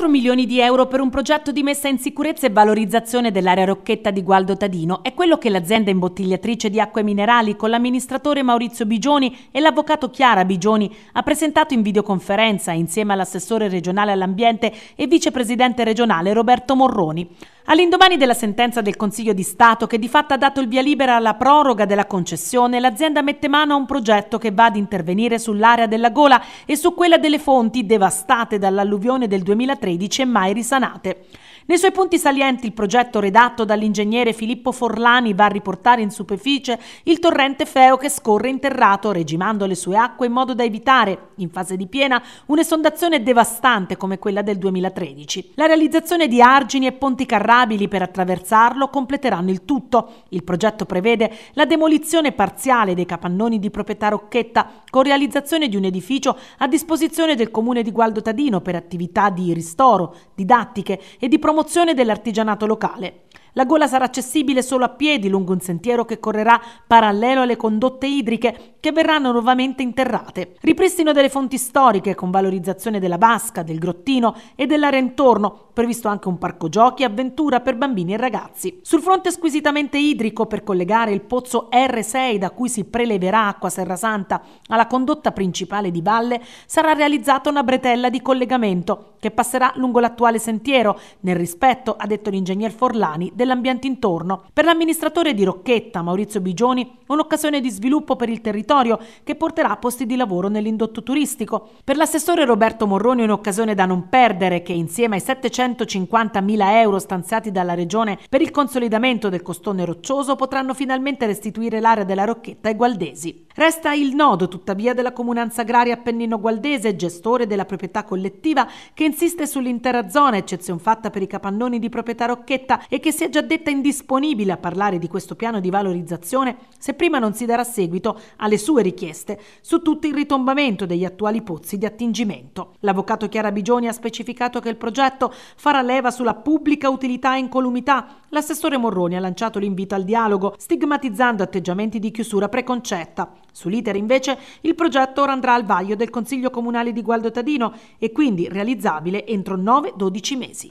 4 milioni di euro per un progetto di messa in sicurezza e valorizzazione dell'area Rocchetta di Gualdo Tadino è quello che l'azienda imbottigliatrice di acque minerali con l'amministratore Maurizio Bigioni e l'avvocato Chiara Bigioni ha presentato in videoconferenza insieme all'assessore regionale all'ambiente e vicepresidente regionale Roberto Morroni. All'indomani della sentenza del Consiglio di Stato che di fatto ha dato il via libera alla proroga della concessione, l'azienda mette mano a un progetto che va ad intervenire sull'area della gola e su quella delle fonti devastate dall'alluvione del 2013 e mai risanate. Nei suoi punti salienti il progetto redatto dall'ingegnere Filippo Forlani va a riportare in superficie il torrente Feo che scorre interrato, regimando le sue acque in modo da evitare, in fase di piena, un'esondazione devastante come quella del 2013. La realizzazione di argini e ponti carrabili per attraversarlo completeranno il tutto. Il progetto prevede la demolizione parziale dei capannoni di proprietà Rocchetta con realizzazione di un edificio a disposizione del comune di Gualdo Tadino per attività di ristoro, didattiche e di promozione promozione dell'artigianato locale. La gola sarà accessibile solo a piedi lungo un sentiero che correrà parallelo alle condotte idriche che verranno nuovamente interrate. Ripristino delle fonti storiche con valorizzazione della vasca, del grottino e dell'area intorno previsto anche un parco giochi e avventura per bambini e ragazzi. Sul fronte squisitamente idrico per collegare il pozzo R6 da cui si preleverà acqua Serrasanta alla condotta principale di Valle sarà realizzata una bretella di collegamento che passerà lungo l'attuale sentiero nel rispetto, ha detto l'ingegner Forlani, dell'ambiente intorno. Per l'amministratore di Rocchetta, Maurizio Bigioni, un'occasione di sviluppo per il territorio che porterà posti di lavoro nell'indotto turistico. Per l'assessore Roberto Morroni un'occasione da non perdere che insieme ai 700 150.000 euro stanziati dalla Regione per il consolidamento del costone roccioso potranno finalmente restituire l'area della Rocchetta ai gualdesi. Resta il nodo, tuttavia, della comunanza agraria appennino-gualdese, gestore della proprietà collettiva, che insiste sull'intera zona, eccezion fatta per i capannoni di proprietà Rocchetta, e che si è già detta indisponibile a parlare di questo piano di valorizzazione se prima non si darà seguito alle sue richieste su tutto il ritombamento degli attuali pozzi di attingimento. L'avvocato Chiara Bigioni ha specificato che il progetto farà leva sulla pubblica utilità e incolumità. L'assessore Morroni ha lanciato l'invito al dialogo, stigmatizzando atteggiamenti di chiusura preconcetta. Sull'iter invece il progetto ora andrà al vaglio del Consiglio Comunale di Gualdo Tadino e quindi realizzabile entro 9-12 mesi.